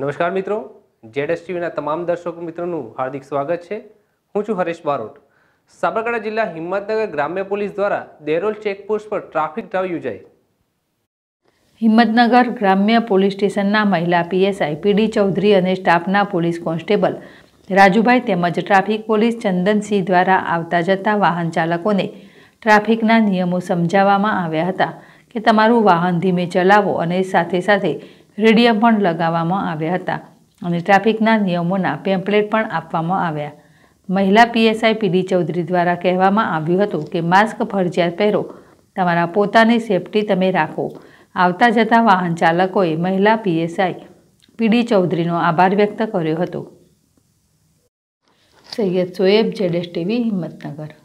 નમસ્કાર મિત્રો જેડ એસટીવીના તમામ દર્શકો મિત્રોનું હાર્દિક સ્વાગત છે હું છું હરેશ બારોટ સાબરકાંઠા જિલ્લા હિંમતનગર ગ્રામ્ય પોલીસ દ્વારા દેરોલ ચેકપોસ્ટ પર ટ્રાફિક ડ્રાઈવ યોજાઈ હિંમતનગર ગ્રામ્ય પોલીસ સ્ટેશનના મહિલા પીએસઆઈ પીડી ચૌધરી અને સ્ટાફના પોલીસ કોન્સ્ટેબલ રાજુભાઈ તેમજ ટ્રાફિક પોલીસ ચંદનસિંહ દ્વારા આવતા જતા વાહન ચાલકોને ટ્રાફિકના નિયમો સમજાવવામાં આવ્યા હતા કે તમારું વાહન ધીમે ચલાવો અને સાથે સાથે રેડિયા પણ લગાવવામાં આવ્યા હતા અને ટ્રાફિકના નિયમોના પેમ્પલેટ પણ આપવામાં આવ્યા મહિલા પીએસઆઈ પીડી ચૌધરી દ્વારા કહેવામાં આવ્યું હતું કે માસ્ક ફરજિયાત પહેરો તમારા પોતાની સેફટી તમે રાખો આવતા જતા વાહન ચાલકોએ મહિલા પીએસઆઈ પીડી ચૌધરીનો આભાર વ્યક્ત કર્યો હતો સૈયદ સોએબ જેડેશ ટીવી હિંમતનગર